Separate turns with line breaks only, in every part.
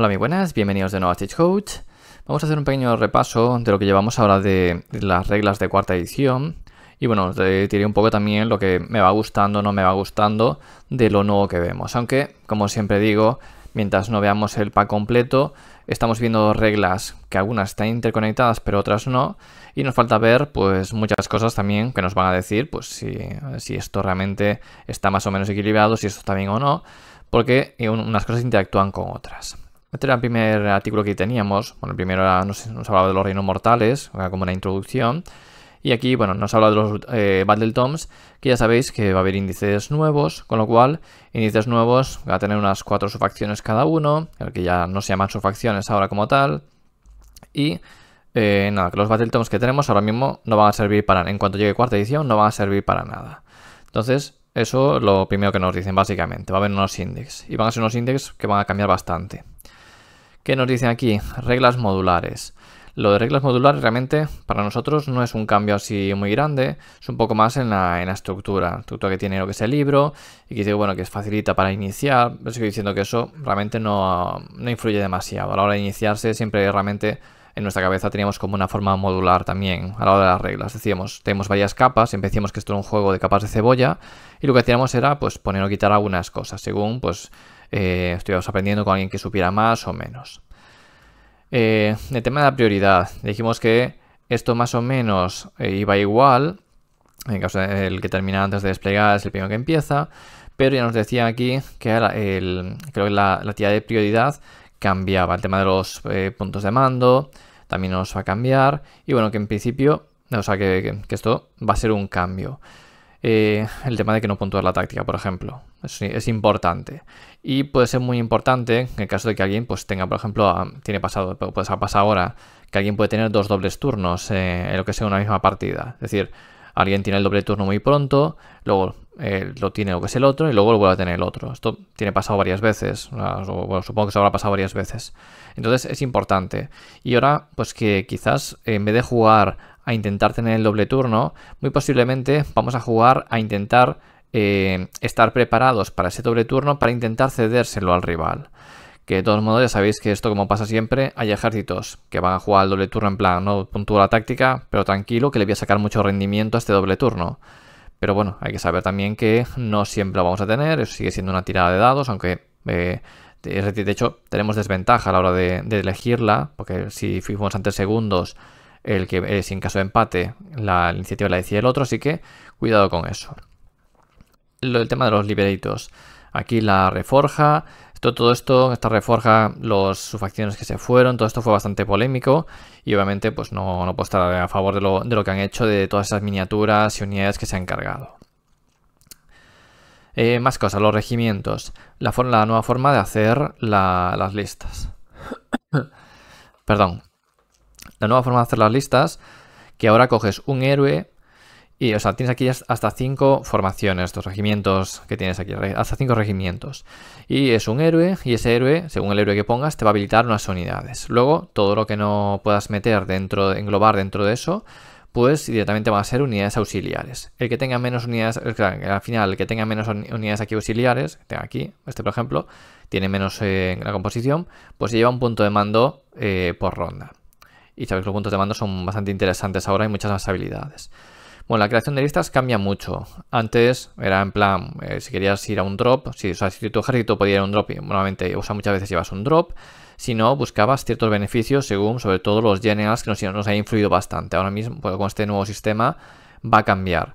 Hola, muy buenas, bienvenidos de nuevo a Coach. Vamos a hacer un pequeño repaso de lo que llevamos ahora de las reglas de cuarta edición. Y bueno, te diré un poco también lo que me va gustando, no me va gustando de lo nuevo que vemos. Aunque, como siempre digo, mientras no veamos el pack completo, estamos viendo reglas que algunas están interconectadas pero otras no, y nos falta ver pues muchas cosas también que nos van a decir pues si, si esto realmente está más o menos equilibrado, si esto está bien o no, porque eh, unas cosas interactúan con otras. Este era el primer artículo que teníamos. Bueno, el primero nos, hablaba de los reinos mortales, como una introducción. Y aquí, bueno, nos habla de los eh, Battle Tombs que ya sabéis que va a haber índices nuevos, con lo cual, índices nuevos, va a tener unas cuatro subfacciones cada uno, que ya no se llaman subfacciones ahora como tal. Y eh, nada, que los Tombs que tenemos ahora mismo no van a servir para nada, En cuanto llegue cuarta edición, no van a servir para nada. Entonces, eso es lo primero que nos dicen, básicamente. Va a haber unos índices, y van a ser unos índices que van a cambiar bastante. ¿Qué nos dicen aquí? Reglas modulares. Lo de reglas modulares realmente para nosotros no es un cambio así muy grande, es un poco más en la, en la estructura, que tiene lo que es el libro y que bueno, que es facilita para iniciar, pero sigo diciendo que eso realmente no, influye demasiado. A la hora de iniciarse siempre realmente en nuestra cabeza teníamos como una forma modular también a la hora de las reglas. Decíamos, tenemos varias capas, empecemos que esto era un juego de capas de cebolla y lo que hacíamos era pues poner o quitar algunas cosas según pues eh, aprendiendo con alguien que supiera más o menos. Eh, el tema de la prioridad. Dijimos que esto más o menos eh, iba igual. En caso el que termina antes de desplegar es el primero que empieza. Pero ya nos decía aquí que el, creo que la, tía de prioridad cambiaba. El tema de los eh, puntos de mando también nos va a cambiar. Y bueno, que en principio, o sea, que esto va a ser un cambio. Eh, el tema de que no puntuar la táctica, por ejemplo. Es, importante. Y puede ser muy importante en el caso de que alguien pues tenga, por ejemplo, ah, tiene pasado, pues pasado ahora, que alguien puede tener dos dobles turnos eh, en lo que sea una misma partida. Es decir, alguien tiene el doble turno muy pronto, luego eh, lo tiene lo que es el otro y luego lo vuelve a tener el otro. Esto tiene pasado varias veces, ah, bueno, supongo que se habrá pasado varias veces. Entonces es importante. Y ahora, pues que quizás en vez de jugar a intentar tener el doble turno, muy posiblemente vamos a jugar a intentar eh, estar preparados para ese doble turno para intentar cedérselo al rival. Que de todos modos ya sabéis que esto como pasa siempre, hay ejércitos que van a jugar al doble turno en plan, no puntúa la táctica, pero tranquilo que le voy a sacar mucho rendimiento a este doble turno. Pero bueno, hay que saber también que no siempre lo vamos a tener, eso sigue siendo una tirada de dados, aunque eh, de hecho tenemos desventaja a la hora de, de elegirla, porque si fuimos antes segundos el que eh, sin en caso de empate la iniciativa la decía el otro, así que cuidado con eso. el tema de los liberitos. Aquí la reforja, esto, todo esto, esta reforja, los facciones que se fueron, todo esto fue bastante polémico y obviamente pues no, no puedo estar a favor de lo, de que han hecho, de todas esas miniaturas y unidades que se han cargado. Eh, más cosas, los regimientos, la, nueva forma de hacer las listas. Perdón, la nueva forma de hacer las listas, que ahora coges un héroe y, o sea, tienes aquí hasta cinco formaciones, estos regimientos que tienes aquí, hasta cinco regimientos. Y es un héroe, y ese héroe, según el héroe que pongas, te va a habilitar unas unidades. Luego, todo lo que no puedas meter dentro, englobar dentro de eso, pues directamente van a ser unidades auxiliares. El que tenga menos unidades, al final, el que tenga menos unidades aquí auxiliares, tenga aquí, este por ejemplo, tiene menos eh, en la composición, pues lleva un punto de mando eh, por ronda y sabes que los puntos de mando son bastante interesantes ahora y muchas más habilidades. Bueno, la creación de listas cambia mucho. Antes era en plan, eh, si querías ir a un drop, si, tu ejército podía ir a un drop, y normalmente, o sea, muchas veces llevas un drop, si no, buscabas ciertos beneficios según, sobre todo, los generals que nos, nos ha influido bastante. Ahora mismo, pues, con este nuevo sistema, va a cambiar.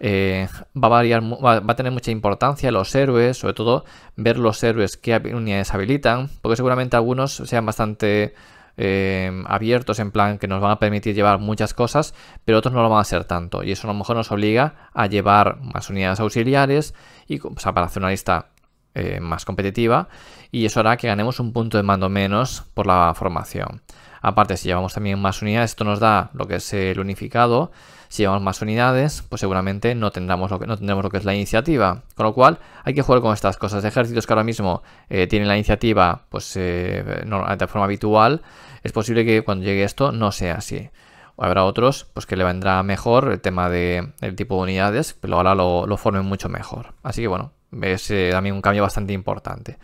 Eh, va, a variar, va, a tener mucha importancia los héroes, sobre todo ver los héroes que unidades habilitan, porque seguramente algunos sean bastante Em, abiertos en plan que nos van a permitir llevar muchas cosas, pero otros no lo van a hacer tanto. Y eso a lo mejor nos obliga a llevar más unidades auxiliares y para hacer una lista eh, más competitiva y eso hará que ganemos un punto de mando menos por la formación. Aparte, si llevamos también más unidades, esto nos da lo que es el unificado si llevamos más unidades, pues seguramente no, tendremos lo que, no tendremos lo que es la iniciativa. Con lo cual, hay que jugar con estas cosas. Ejércitos que ahora mismo eh, tienen la iniciativa pues, eh, de forma habitual, es posible que cuando llegue esto no sea así. O habrá otros pues, que le vendrá mejor el tema del tipo de unidades, pero ahora lo, formen mucho mejor. Así que bueno, es eh, también un cambio bastante importante.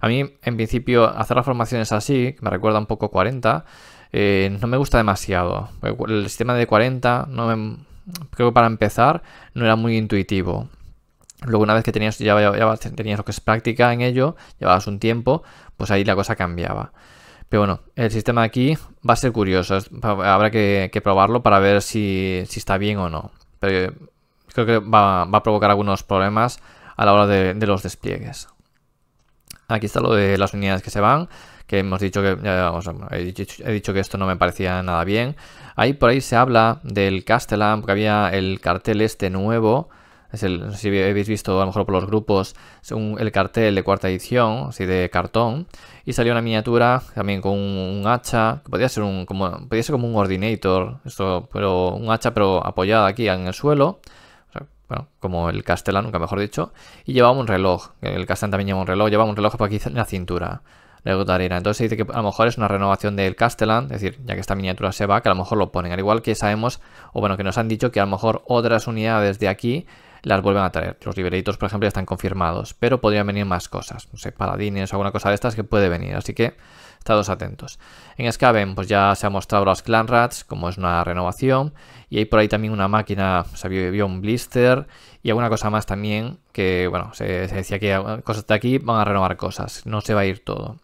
A mí, en principio, hacer las formaciones así, me recuerda un poco 40, eh, no me gusta demasiado. El sistema de 40, creo que para empezar, no era muy intuitivo. Luego una vez que tenías, ya, tenías lo que es práctica en ello, llevabas un tiempo, pues ahí la cosa cambiaba. Pero bueno, el sistema aquí va a ser curioso, habrá que, probarlo para ver si, está bien o no. Pero eh, creo que va, a provocar algunos problemas a la hora de los despliegues. Aquí está lo de las unidades que se van, que hemos dicho que, he, dicho, que esto no me parecía nada bien. Ahí por ahí se habla del Castellan, porque había el cartel este nuevo, es el, si habéis visto a lo mejor por los grupos, un, el cartel de cuarta edición, así de cartón, y salió una miniatura también con un, hacha, que podía ser, un, como, como un Ordinator, esto, pero un hacha pero apoyada aquí en el suelo, bueno, como el Castellan, nunca mejor dicho, y llevamos un reloj. El Castellan también lleva un reloj, llevaba un reloj por aquí en la cintura. Entonces se dice que a lo mejor es una renovación del Castellan, es decir, ya que esta miniatura se va, que a lo mejor lo ponen. Al igual que sabemos, o bueno, que nos han dicho que a lo mejor otras unidades de aquí las vuelven a traer. Los libretos, por ejemplo, ya están confirmados, pero podrían venir más cosas, no sé, paladines o alguna cosa de estas que puede venir, así que estados atentos. En Skaven, pues ya se han mostrado las Clan Rats, como es una renovación, y hay por ahí también una máquina, se vio un blister y alguna cosa más también, que bueno, se, se decía que ah, cosas de aquí van a renovar cosas, no se va a ir todo.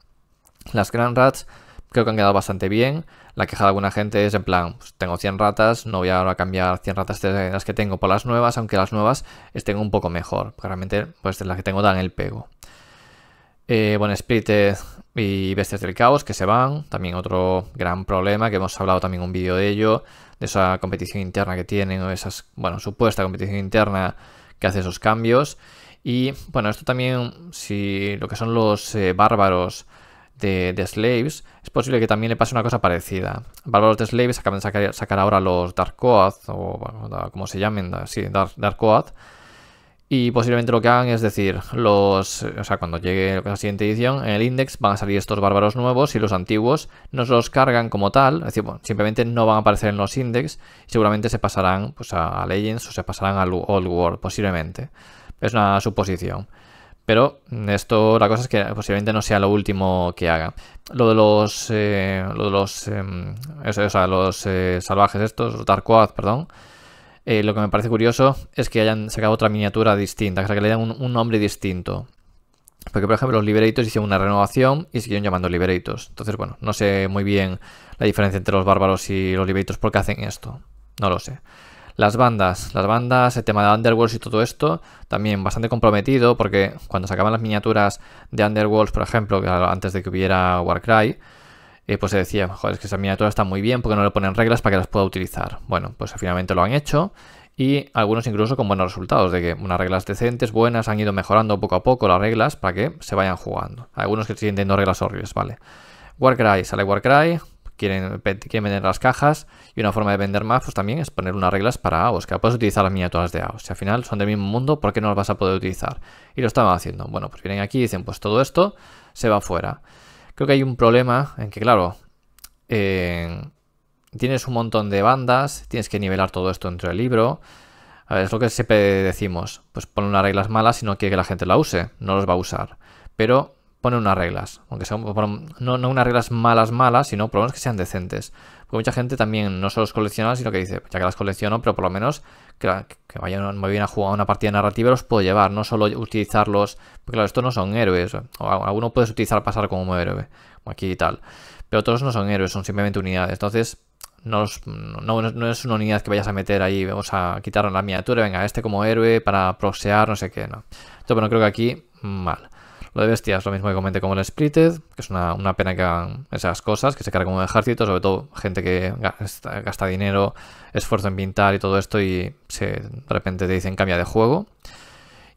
Las Clan Rats creo que han quedado bastante bien la queja de alguna gente es en plan, pues tengo 100 ratas, no voy a cambiar 100 ratas de las que tengo por las nuevas, aunque las nuevas estén un poco mejor, porque realmente pues las que tengo dan el pego. Eh, bueno, Spirit y Bestias del Caos que se van, también otro gran problema que hemos hablado también un vídeo de ello, de esa competición interna que tienen, o esa bueno, supuesta competición interna que hace esos cambios. Y bueno, esto también, si lo que son los eh, bárbaros de, Slaves, es posible que también le pase una cosa parecida. Bárbaros de Slaves acaban de sacar, ahora los Oath, o como se llamen, sí, Dark, Y posiblemente lo que hagan es decir, los, o sea, cuando llegue la siguiente edición, en el index van a salir estos bárbaros nuevos y los antiguos no los cargan como tal, es decir, simplemente no van a aparecer en los index y seguramente se pasarán pues, a Legends o se pasarán a Old World, posiblemente. Es una suposición. Pero esto, la cosa es que posiblemente no sea lo último que haga. Lo de los, eh, lo de los, em, o sea, los eh, salvajes estos, los Darkwad, perdón. Eh, lo que me parece curioso es que hayan sacado otra miniatura distinta, que le den un, nombre distinto. Porque, por ejemplo, los Liberitos hicieron una renovación y siguieron llamando Liberators. Entonces, bueno, no sé muy bien la diferencia entre los bárbaros y los Liberators qué hacen esto. No lo sé. Las bandas, las bandas, el tema de Underworlds y todo esto, también bastante comprometido, porque cuando sacaban las miniaturas de Underworlds, por ejemplo, antes de que hubiera Warcry, eh, pues se decía, joder, es que esas miniaturas están muy bien porque no le ponen reglas para que las pueda utilizar. Bueno, pues finalmente lo han hecho y algunos incluso con buenos resultados, de que unas reglas decentes, buenas, han ido mejorando poco a poco las reglas para que se vayan jugando. Algunos que siguen teniendo reglas horribles, ¿vale? Warcry, sale Warcry, quieren, vender las cajas y una forma de vender más pues también es poner unas reglas para AOS, que puedes utilizar las miniaturas de AOS. Si al final son del mismo mundo, ¿por qué no las vas a poder utilizar? Y lo estaban haciendo. Bueno, pues vienen aquí y dicen, pues todo esto se va fuera. Creo que hay un problema en que, claro, tienes un montón de bandas, tienes que nivelar todo esto entre el libro. A ver, es lo que siempre decimos, pues pon unas reglas malas si no quiere que la gente la use, no los va a usar. Pero pone unas reglas, aunque sean no, unas reglas malas, malas, sino por lo menos que sean decentes. Porque mucha gente también no solo los colecciona, sino que dice, pues ya que las colecciono, pero por lo menos que, vayan muy bien a jugar una partida narrativa los puedo llevar, no solo utilizarlos, porque claro, estos no son héroes, o alguno puedes utilizar pasar como héroe, como aquí y tal, pero todos no son héroes, son simplemente unidades, entonces no, no, es una unidad que vayas a meter ahí, vamos a quitar la miniatura, venga, este como héroe para proxear, no sé qué, no. Entonces, bueno, creo que aquí mal. Lo de bestias, lo mismo que comenté como el Splitted, que es una, pena que hagan esas cosas, que se cargan como un ejército, sobre todo gente que gasta, dinero, esfuerzo en pintar y todo esto, y se, de repente te dicen cambia de juego.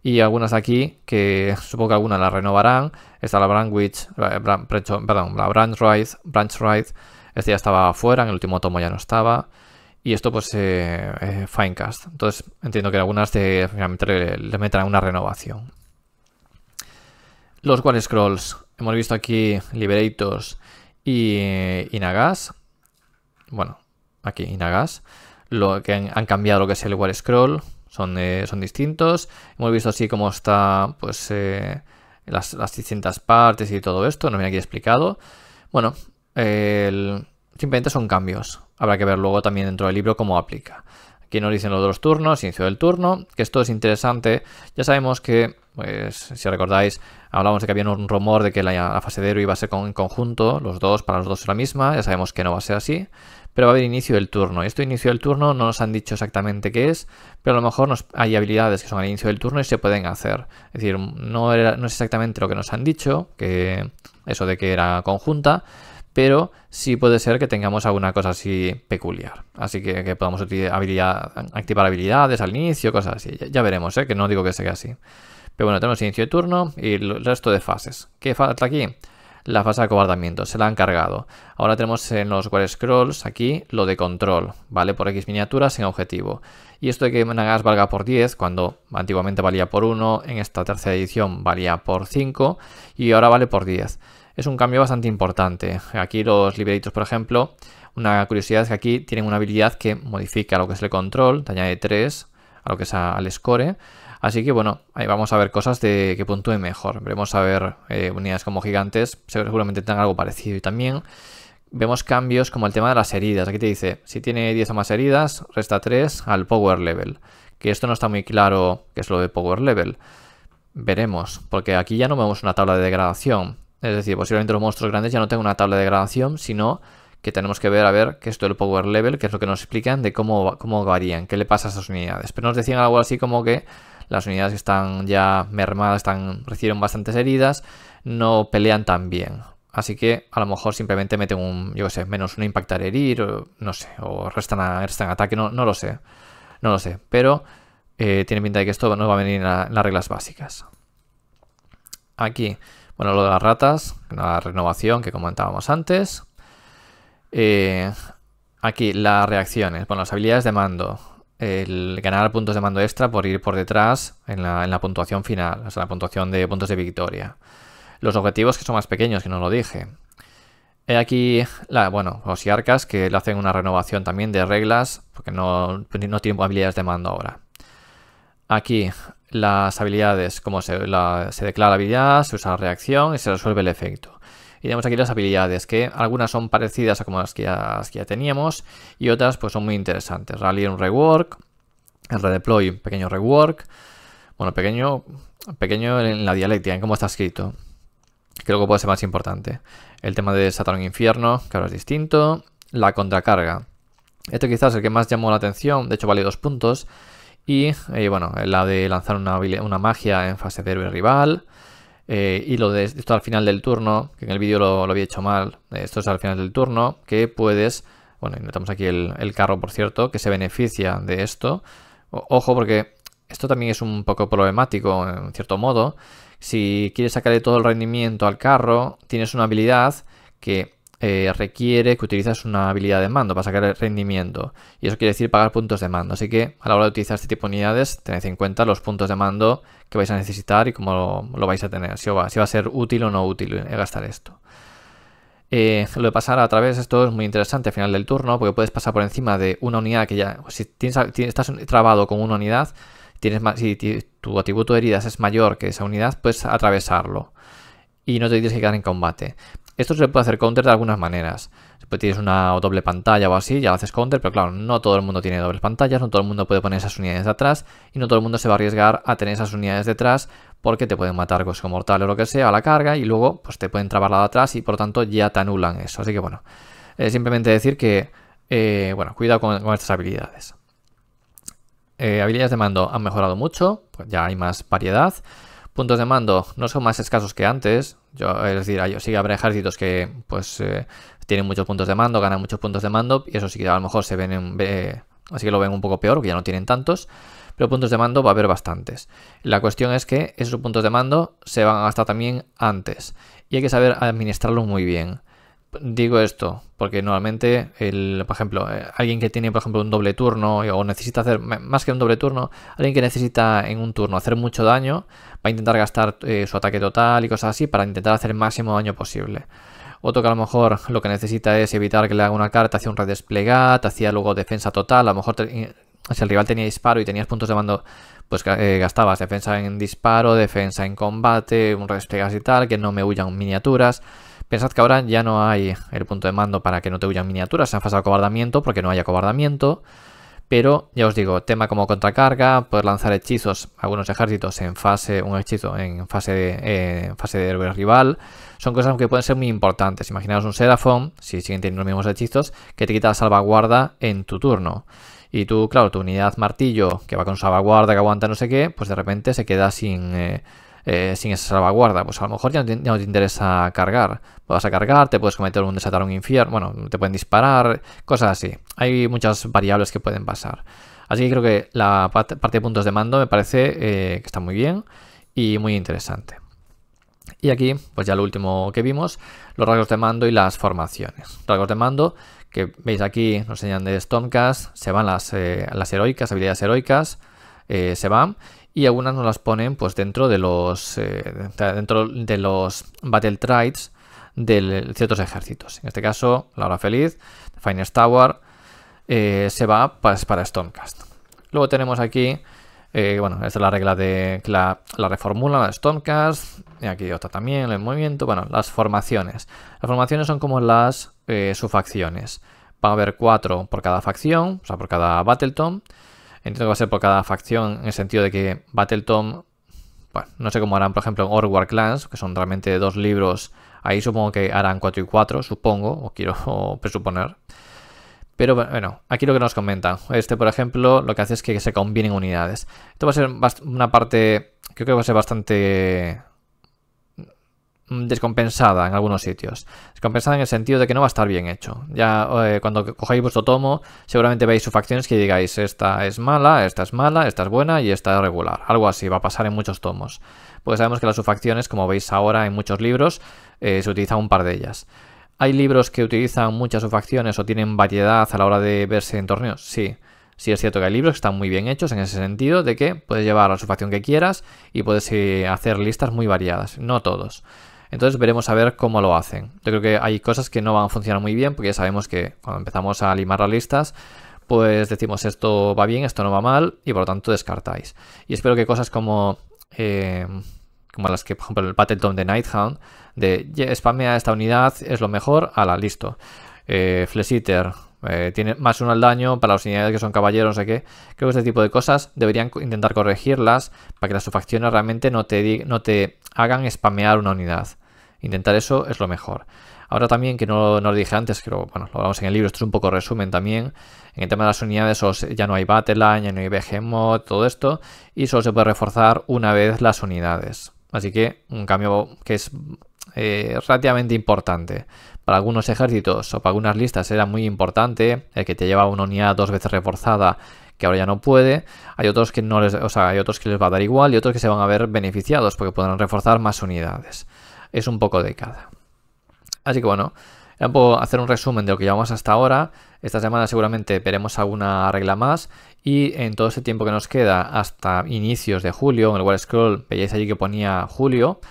Y algunas aquí, que supongo que algunas las renovarán. Está la Branch eh, perdón, la Branch ride, Branch Este ya estaba afuera, en el último tomo ya no estaba. Y esto pues se eh, eh, Finecast. Entonces entiendo que algunas de, finalmente le, le una renovación. Los One Scrolls. Hemos visto aquí Liberators y Inagas. Bueno, aquí Inagas. Lo que han, cambiado lo que es el War Scroll. Son, eh, son distintos. Hemos visto así cómo está pues eh, las, distintas partes y todo esto. No viene aquí explicado. Bueno, simplemente son cambios. Habrá que ver luego también dentro del libro cómo aplica que no dicen los dos turnos, inicio del turno, que esto es interesante. Ya sabemos que, pues, si recordáis, hablábamos de que había un rumor de que la, fase de héroe iba a ser con, en conjunto, los dos, para los dos la misma, ya sabemos que no va a ser así, pero va a haber inicio del turno. y Esto inicio del turno no nos han dicho exactamente qué es, pero a lo mejor hay habilidades que son al inicio del turno y se pueden hacer. Es decir, no, no es exactamente lo que nos han dicho, que eso de que era conjunta, pero sí puede ser que tengamos alguna cosa así peculiar. Así que, podamos activar habilidades al inicio, cosas así. Ya, veremos, ¿eh? que no digo que sea así. Pero bueno, tenemos inicio de turno y el resto de fases. ¿Qué falta aquí? La fase de acobardamiento, se la han cargado. Ahora tenemos en los War Scrolls aquí lo de control, ¿vale? Por X miniaturas en objetivo. Y esto de que gas valga por 10, cuando antiguamente valía por 1, en esta tercera edición valía por 5 y ahora vale por 10 es un cambio bastante importante. Aquí los liberitos, por ejemplo, una curiosidad es que aquí tienen una habilidad que modifica lo que es el control, te añade 3 a lo que es al score. Así que bueno, ahí vamos a ver cosas de que puntúen mejor. Veremos a ver eh, unidades como gigantes, seguramente tengan algo parecido. Y también vemos cambios como el tema de las heridas. Aquí te dice, si tiene 10 o más heridas, resta 3 al power level. Que esto no está muy claro qué es lo de power level. Veremos, porque aquí ya no vemos una tabla de degradación. Es decir, posiblemente los monstruos grandes ya no tengan una tabla de gradación, sino que tenemos que ver a ver qué es todo el power level, que es lo que nos explican de cómo, cómo varían, qué le pasa a esas unidades. Pero nos decían algo así como que las unidades que están ya mermadas, están, recibieron bastantes heridas, no pelean tan bien. Así que a lo mejor simplemente meten un, yo qué sé, menos un impactar herir, no sé, o restan, a, restan ataque, no, no lo sé. No lo sé, pero eh, tiene pinta de que esto no va a venir en las reglas básicas. Aquí bueno, lo de las ratas, la renovación que comentábamos antes. Eh, aquí, las reacciones, bueno, las habilidades de mando. El ganar puntos de mando extra por ir por detrás en la, puntuación final, o sea, la puntuación de puntos de victoria. Los objetivos que son más pequeños, que no lo dije. He aquí, bueno, los yarcas que le hacen una renovación también de reglas, porque no, no tienen habilidades de mando ahora. Aquí, las habilidades, como se, declara la habilidad, se usa la reacción y se resuelve el efecto. Y tenemos aquí las habilidades, que algunas son parecidas a como las que ya, teníamos y otras pues son muy interesantes. Rally un rework, el redeploy un pequeño rework, bueno, pequeño, pequeño en la dialéctica, en cómo está escrito, que luego puede ser más importante. El tema de Saturn Infierno, que ahora es distinto, la contracarga. esto quizás es el que más llamó la atención, de hecho vale dos puntos, y eh, bueno, la de lanzar una, una, magia en fase de héroe rival. Eh, y lo de esto al final del turno, que en el vídeo lo, había hecho mal, eh, esto es al final del turno, que puedes, bueno, intentamos aquí el, carro, por cierto, que se beneficia de esto. ojo, porque esto también es un poco problemático, en cierto modo. Si quieres sacarle todo el rendimiento al carro, tienes una habilidad que eh, requiere que utilices una habilidad de mando para sacar el rendimiento. Y eso quiere decir pagar puntos de mando. Así que a la hora de utilizar este tipo de unidades, tened en cuenta los puntos de mando que vais a necesitar y cómo lo, vais a tener. Si va, a ser útil o no útil eh, gastar esto. Eh, lo de pasar a través, esto es muy interesante al final del turno, porque puedes pasar por encima de una unidad que ya, pues, si tienes, estás trabado con una unidad, tienes más, si tu atributo de heridas es mayor que esa unidad, puedes atravesarlo y no te tienes que quedar en combate. Esto se puede hacer counter de algunas maneras. si pues tienes una doble pantalla o así, ya haces counter, pero claro, no todo el mundo tiene dobles pantallas, no todo el mundo puede poner esas unidades de atrás y no todo el mundo se va a arriesgar a tener esas unidades detrás porque te pueden matar pues, con mortal o lo que sea a la carga y luego pues te pueden trabar la de atrás y por tanto ya te anulan eso. Así que bueno, eh, simplemente decir que, eh, bueno, cuidado con, estas habilidades. Eh, habilidades de mando han mejorado mucho, pues ya hay más variedad. Puntos de mando no son más escasos que antes. Yo, es decir, yo, sí habrá ejércitos que pues eh, tienen muchos puntos de mando, ganan muchos puntos de mando, y eso sí que a lo mejor se ven así que lo ven un poco peor, porque ya no tienen tantos. Pero puntos de mando va a haber bastantes. La cuestión es que esos puntos de mando se van a gastar también antes. Y hay que saber administrarlos muy bien digo esto, porque normalmente, por ejemplo, eh, alguien que tiene, por ejemplo, un doble turno o necesita hacer, más que un doble turno, alguien que necesita en un turno hacer mucho daño, va a intentar gastar eh, su ataque total y cosas así para intentar hacer el máximo daño posible. Otro que a lo mejor lo que necesita es evitar que le haga una carta hacía un redesplegat, hacía luego defensa total, a lo mejor eh, si el rival tenía disparo y tenías puntos de mando, pues gastabas defensa en disparo, defensa en combate, un redesplegat y tal, que no me huyan miniaturas. Pensad que ahora ya no hay el punto de mando para que no te huyan miniaturas, en fase pasado acobardamiento porque no hay acobardamiento. Pero ya os digo, tema como contracarga, poder lanzar hechizos, algunos ejércitos en fase, un hechizo en fase de, eh, fase de héroe rival, son cosas que pueden ser muy importantes. Imaginaos un Seraphon, si siguen teniendo los mismos hechizos, que te quita la salvaguarda en tu turno. Y tú, claro, tu unidad martillo, que va con salvaguarda, que aguanta no sé qué, pues de repente se queda sin... Eh, eh, sin esa salvaguarda, pues a lo mejor ya no, te, interesa cargar. Vas a cargar, te puedes cometer un desatar un infierno, bueno, te pueden disparar, cosas así. Hay muchas variables que pueden pasar. Así que creo que la parte de puntos de mando me parece eh, que está muy bien y muy interesante. Y aquí, pues ya lo último que vimos, los rasgos de mando y las formaciones. Rasgos de mando que veis aquí, nos enseñan de Stormcast, se van las, eh, heroicas, habilidades heroicas, se van y algunas nos las ponen pues dentro de los eh, dentro de los battle trides de ciertos ejércitos. En este caso, la hora feliz, Finest Tower, eh, se va para, pues, para Stormcast. Luego tenemos aquí, eh, bueno, esta es la regla de la, la reformula, la de Stormcast, y aquí otra también, el movimiento, bueno, las formaciones. Las formaciones son como las subfacciones. Va a haber cuatro por cada facción, o sea, por cada Battleton. Entiendo que va a ser por cada facción, en el sentido de que Battletom, bueno, no sé cómo harán, por ejemplo, en Org War Clans, que son realmente dos libros, ahí supongo que harán 4 y 4, supongo, o quiero presuponer. Pero bueno, aquí lo que nos comentan. Este, por ejemplo, lo que hace es que se combinen unidades. Esto va a ser una parte, creo que va a ser bastante Mm, descompensada en algunos sitios. Descompensada en el sentido de que no va a estar bien hecho. Ya eh, cuando cogáis vuestro tomo, seguramente veis sufacciones que digáis, esta es mala, esta es mala, esta es buena y esta es regular. Algo así va a pasar en muchos tomos. Pues sabemos que las sufacciones como veis ahora en muchos libros, eh, se utiliza un par de ellas. ¿Hay libros que utilizan muchas sufacciones o tienen variedad a la hora de verse en torneos? Sí. Sí es cierto que hay libros que están muy bien hechos en ese sentido de que puedes llevar la sufacción que quieras y puedes eh, hacer listas muy variadas. No todos. Entonces veremos a ver cómo lo hacen. Yo creo que hay cosas que no van a funcionar muy bien porque ya sabemos que cuando empezamos a limar las listas, pues decimos esto va bien, esto no va mal y por lo tanto descartáis. Y espero que cosas como... Eh, como las que, por ejemplo, el Battleton de Nighthound, de spamea esta unidad, es lo mejor, ala, listo. Eh, eh, tiene más uno al daño para las unidades que son caballeros, no sé qué. Creo que este tipo de cosas deberían intentar corregirlas para que las subfacciones realmente no te, no te hagan spamear una unidad. Intentar eso es lo mejor. Ahora también, que no, lo dije antes, que bueno, lo hablamos en el libro, esto es un poco resumen también, en el tema de las unidades ya no hay line, ya no hay Behemoth, todo esto, y solo se puede reforzar una vez las unidades. Así que un cambio que es eh, relativamente importante. Para algunos ejércitos o para algunas listas era muy importante el que te llevaba una unidad dos veces reforzada que ahora ya no puede. Hay otros que no les, o sea, hay otros que les va a dar igual y otros que se van a ver beneficiados porque podrán reforzar más unidades es un poco de cada. Así que bueno, ya puedo hacer un resumen de lo que llevamos hasta ahora. Esta semana seguramente veremos alguna regla más y en todo ese tiempo que nos queda hasta inicios de julio, en el wall scroll veíais allí que ponía julio,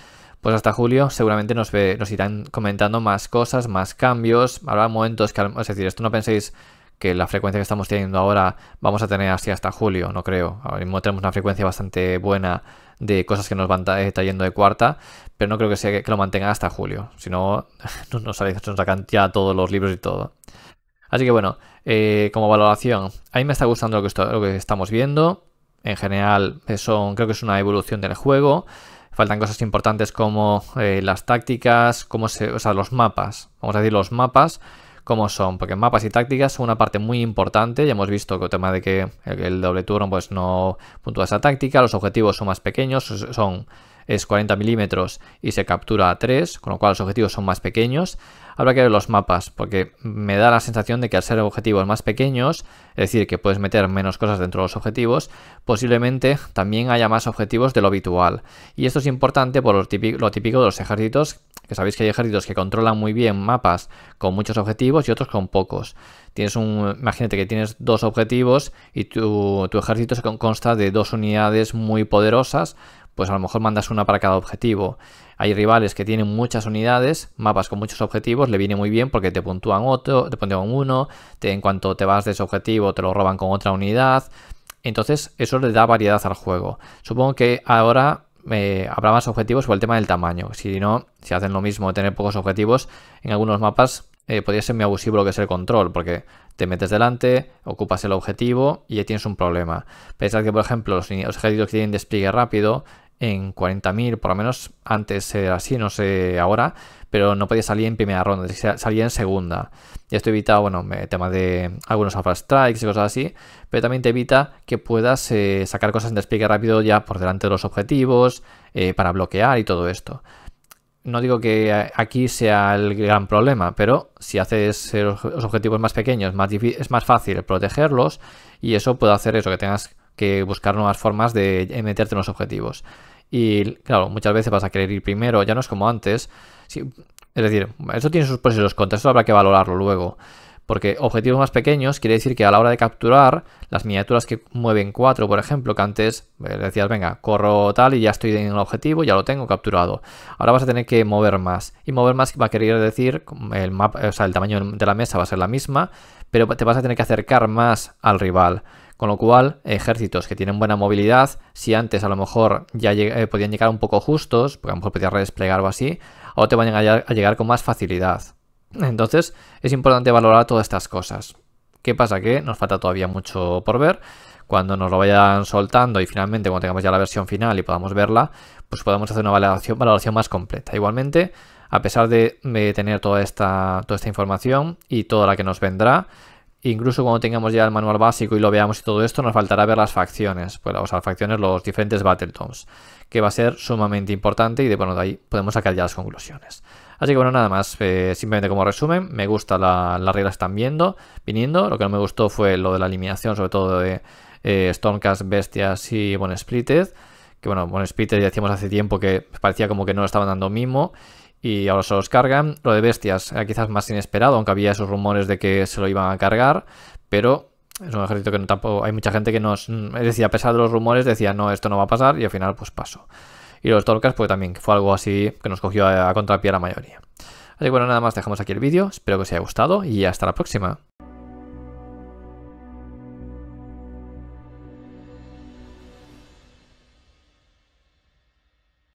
pues hasta julio seguramente nos, ve, nos irán comentando más cosas, más cambios. Habrá momentos que, es decir, esto no penséis que la frecuencia que estamos teniendo ahora vamos a tener así hasta julio, no creo. Ahora mismo tenemos una frecuencia bastante buena de cosas que nos van eh, trayendo de cuarta, pero no creo que, sea que, lo mantengan hasta julio. Si no, nos, nos sacan ya todos los libros y todo. Así que bueno, eh, como valoración, a mí me está gustando lo que, esto, lo que estamos viendo. En general, creo que es una evolución del juego. Faltan cosas importantes como eh, las tácticas, se, o sea, los mapas. Vamos a decir, los mapas cómo son, porque mapas y tácticas son una parte muy importante, ya hemos visto que el tema de que el doble turno pues no puntúa esa táctica, los objetivos son más pequeños, son es 40 milímetros y se captura a 3, con lo cual los objetivos son más pequeños. Habrá que ver los mapas, porque me da la sensación de que al ser objetivos más pequeños, es decir, que puedes meter menos cosas dentro de los objetivos, posiblemente también haya más objetivos de lo habitual. Y esto es importante por lo típico, de los ejércitos, que sabéis que hay ejércitos que controlan muy bien mapas con muchos objetivos y otros con pocos. Tienes un, imagínate que tienes dos objetivos y tu, tu ejército se consta de dos unidades muy poderosas, pues a lo mejor mandas una para cada objetivo. Hay rivales que tienen muchas unidades, mapas con muchos objetivos, le viene muy bien porque te puntúan otro, te puntúan uno, en cuanto te vas de ese objetivo te lo roban con otra unidad. Entonces eso le da variedad al juego. Supongo que ahora eh, habrá más objetivos por el tema del tamaño. Si no, si hacen lo mismo, de tener pocos objetivos, en algunos mapas eh, podría ser muy abusivo lo que es el control, porque te metes delante, ocupas el objetivo y ya tienes un problema. Pensad que, por ejemplo, los, los ejércitos que tienen despliegue rápido, en 40.000, por lo menos antes era así, no sé ahora, pero no podía salir en primera ronda, salía en segunda. Y esto evita, bueno, tema de algunos alpha strikes y cosas así, pero también te evita que puedas eh, sacar cosas en despliegue rápido ya por delante de los objetivos, eh, para bloquear y todo esto. No digo que aquí sea el gran problema, pero si haces los objetivos más pequeños, es más fácil protegerlos y eso puede hacer eso, que tengas que buscar nuevas formas de eh, meterte en los objetivos. Y claro, muchas veces vas a querer ir primero, ya no es como antes. es decir, eso tiene sus pros y sus contras, eso habrá que valorarlo luego. Porque objetivos más pequeños quiere decir que a la hora de capturar las miniaturas que mueven 4, por ejemplo, que antes eh, decías, venga, corro tal y ya estoy en el objetivo, ya lo tengo capturado. Ahora vas a tener que mover más. Y mover más va a querer decir, mm, el, mapa, o sea, el tamaño de la mesa va a ser la misma, pero te vas a tener que acercar más al rival. Con lo cual, ejércitos que tienen buena movilidad, si antes a lo mejor ya eh, podían llegar un poco justos, porque a lo mejor podías redesplegar o así, ahora te van a llegar, con más facilidad. Entonces, es importante valorar todas estas cosas. ¿Qué pasa? Que nos falta todavía mucho por ver. Cuando nos lo vayan soltando y finalmente cuando tengamos ya la versión final y podamos verla, pues podamos hacer una valoración, más completa. Igualmente, a pesar de, tener toda esta información y toda la que nos vendrá, Incluso cuando tengamos ya el manual básico y lo veamos y todo esto, nos faltará ver las facciones, pues, o facciones, los diferentes battletons que va a ser sumamente importante y de, bueno, de ahí podemos sacar ya las conclusiones. Así que bueno, nada más, eh, simplemente como resumen, me gusta la, las reglas están viendo, viniendo, lo que no me gustó fue lo de la eliminación, sobre todo de eh, Stormcast, Bestias y, bueno, Splitted, que bueno, bueno, Splitted ya decíamos hace tiempo que parecía como que no lo estaban dando mimo, y ahora se los cargan. Lo de Bestias quizás más inesperado, aunque había esos rumores de que se lo iban a cargar, pero es un ejército que no tampoco... Hay mucha gente que nos decía, a pesar de los rumores decía, no, esto no va a pasar y al final pues pasó. Y los Torcas pues también, fue algo así que nos cogió a, a contrapié a la mayoría. Así que bueno, nada más dejamos aquí el vídeo, espero que os haya gustado y hasta la próxima.